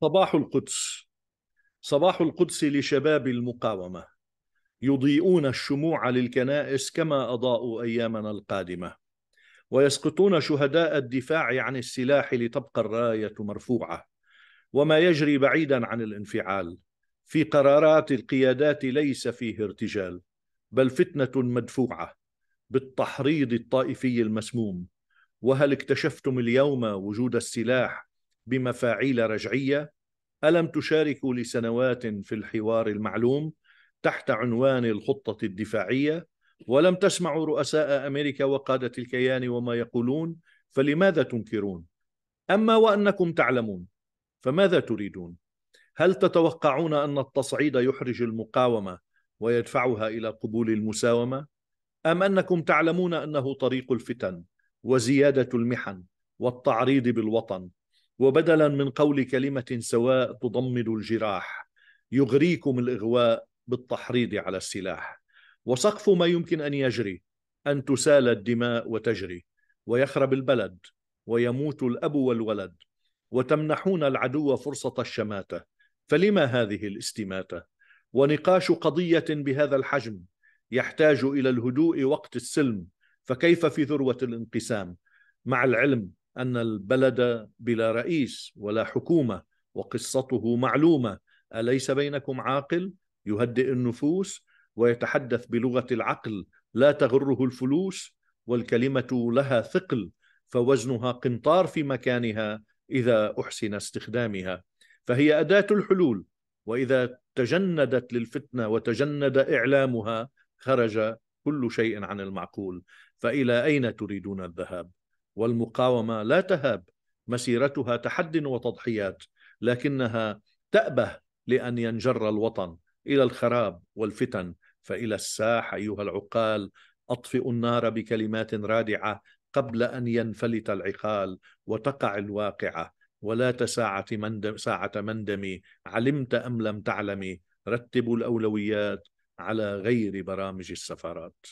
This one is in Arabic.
صباح القدس صباح القدس لشباب المقاومه يضيئون الشموع للكنائس كما اضاءوا ايامنا القادمه ويسقطون شهداء الدفاع عن السلاح لتبقى الرايه مرفوعه وما يجري بعيدا عن الانفعال في قرارات القيادات ليس فيه ارتجال بل فتنه مدفوعه بالتحريض الطائفي المسموم وهل اكتشفتم اليوم وجود السلاح بمفاعيل رجعيه الم تشاركوا لسنوات في الحوار المعلوم تحت عنوان الخطه الدفاعيه ولم تسمعوا رؤساء امريكا وقاده الكيان وما يقولون فلماذا تنكرون اما وانكم تعلمون فماذا تريدون هل تتوقعون ان التصعيد يحرج المقاومه ويدفعها الى قبول المساومه ام انكم تعلمون انه طريق الفتن وزياده المحن والتعريض بالوطن وبدلا من قول كلمة سواء تضمد الجراح يغريكم الإغواء بالتحريض على السلاح وسقف ما يمكن أن يجري أن تسال الدماء وتجري ويخرب البلد ويموت الأب والولد وتمنحون العدو فرصة الشماتة فلما هذه الاستماتة ونقاش قضية بهذا الحجم يحتاج إلى الهدوء وقت السلم فكيف في ذروة الانقسام مع العلم ان البلد بلا رئيس ولا حكومه وقصته معلومه اليس بينكم عاقل يهدئ النفوس ويتحدث بلغه العقل لا تغره الفلوس والكلمه لها ثقل فوزنها قنطار في مكانها اذا احسن استخدامها فهي اداه الحلول واذا تجندت للفتنه وتجند اعلامها خرج كل شيء عن المعقول فالى اين تريدون الذهاب والمقاومه لا تهاب مسيرتها تحد وتضحيات لكنها تأبه لأن ينجر الوطن إلى الخراب والفتن فإلى الساح أيها العقال أطفئوا النار بكلمات رادعة قبل أن ينفلت العقال وتقع الواقعة ولا تساعة مندم ساعة مندمي علمت أم لم تعلمي رتبوا الأولويات على غير برامج السفارات